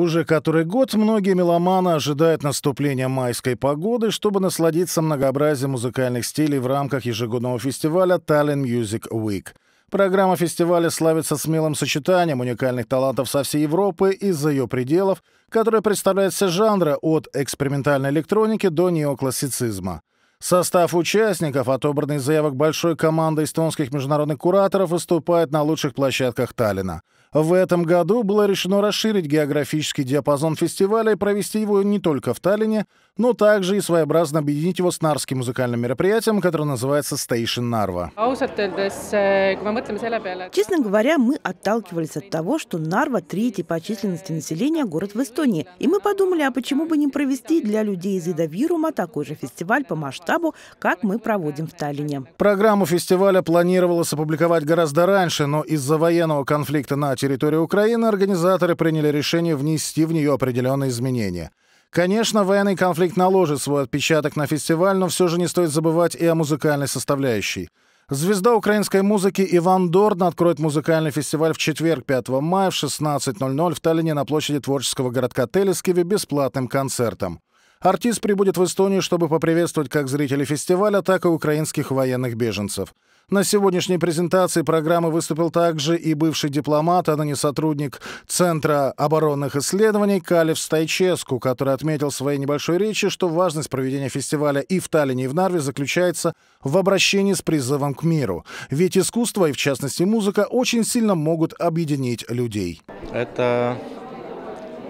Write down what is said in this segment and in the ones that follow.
Уже который год многие меломаны ожидают наступления майской погоды, чтобы насладиться многообразием музыкальных стилей в рамках ежегодного фестиваля Tallinn Music Week. Программа фестиваля славится смелым сочетанием уникальных талантов со всей Европы и за ее пределов, которая представляет все жанры от экспериментальной электроники до неоклассицизма. Состав участников, отобранный из заявок большой команды эстонских международных кураторов, выступает на лучших площадках Таллина. В этом году было решено расширить географический диапазон фестиваля и провести его не только в Таллине, но также и своеобразно объединить его с нарским музыкальным мероприятием, которое называется Station Narva. Э, Честно говоря, мы отталкивались от того, что Нарва – третий по численности населения город в Эстонии. И мы подумали, а почему бы не провести для людей из Идавирума такой же фестиваль по масштабу масштабу, как мы проводим в Таллине. Программу фестиваля планировалось опубликовать гораздо раньше, но из-за военного конфликта на территории Украины организаторы приняли решение внести в нее определенные изменения. Конечно, военный конфликт наложит свой отпечаток на фестиваль, но все же не стоит забывать и о музыкальной составляющей. Звезда украинской музыки Иван Дорн откроет музыкальный фестиваль в четверг, 5 мая в 16.00 в Таллине на площади творческого городка Телескиве бесплатным концертом. Артист прибудет в Эстонию, чтобы поприветствовать как зрителей фестиваля, так и украинских военных беженцев. На сегодняшней презентации программы выступил также и бывший дипломат, а ныне сотрудник Центра оборонных исследований Калев Стайческу, который отметил в своей небольшой речи, что важность проведения фестиваля и в Таллине, и в Нарве заключается в обращении с призывом к миру. Ведь искусство, и в частности музыка, очень сильно могут объединить людей. Это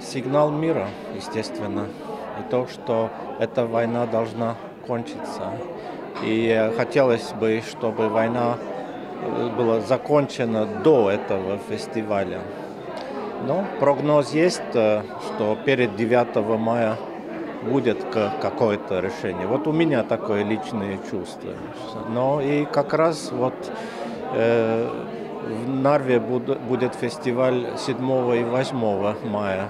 сигнал мира, естественно и то, что эта война должна кончиться. И хотелось бы, чтобы война э, была закончена до этого фестиваля. Но прогноз есть, э, что перед 9 мая будет какое-то решение. Вот у меня такое личное чувство. Но и как раз вот э, в Нарве буду, будет фестиваль 7 и 8 мая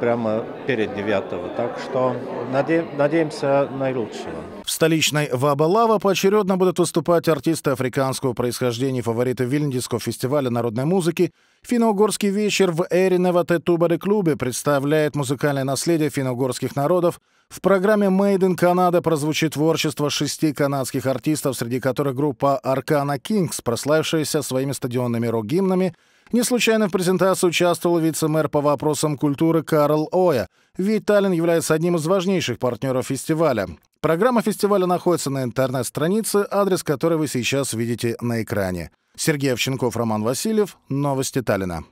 прямо перед 9 Так что наде надеемся наилучшего. В столичной Вабалава поочередно будут выступать артисты африканского происхождения фавориты Вильндинского фестиваля народной музыки. Финно-угорский вечер в Эринево Тетубаре клубе представляет музыкальное наследие финно-угорских народов. В программе Made in Canada прозвучит творчество шести канадских артистов, среди которых группа Arcana Kings, прославившаяся своими стадионными рок-гимнами, не случайно в презентации участвовал вице-мэр по вопросам культуры Карл Оя, ведь Таллин является одним из важнейших партнеров фестиваля. Программа фестиваля находится на интернет-странице, адрес которой вы сейчас видите на экране. Сергей Овченков, Роман Васильев. Новости Таллина.